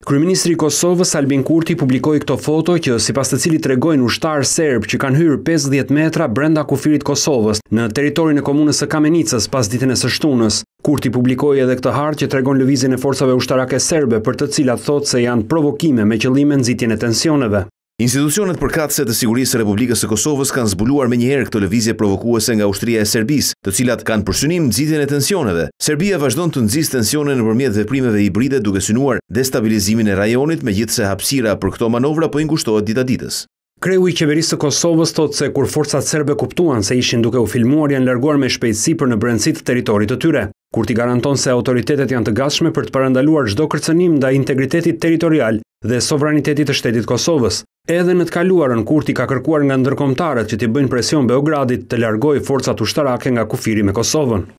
Kryeministri i Kosovës Albin Kurti publikoi këto foto që sipas të cilit tregojnë ushtar serb që kanë hyrë 50 metra brenda kufirit të Kosovës në territorin e komunës së Kamenicës pas ditën e së shtunës. Kurti publikoi edhe këtë hartë që tregon lëvizjen e forcave ushtarake serbe për të cilat thotë se janë provokime me qëllimin nxitjen e tensioneve. Institucionet përkatëse të sigurisë Republikës e Kosovës kanë zbuluar me njëherë këto levizje provokuese nga ushtria e Serbis, të cilat kanë përsynim nëzitjen e tensioneve. Serbia vazhdon të nëzis tensione në përmjet dhe primeve hibride duke synuar destabilizimin e rajonit me gjithse hapsira për këto manovra po ingushtohet dita ditës. Kreu i qeverisë të Kosovës thotë se kur forcat serbe kuptuan se ishin duke u filmuar janë larguar me shpejtësi për në brendësit të teritorit të tyre, kur ti garanton se autoritetet janë të gashme për të parandaluar gjdo kërcenim nda integritetit territorial dhe sovranitetit të shtetit Kosovës. Edhe në të kaluarën, Kurti ka kërkuar nga ndërkomtarët që t'i bëjnë presion Beogradit të largoj forcat ushtarake nga kufiri me Kosovën.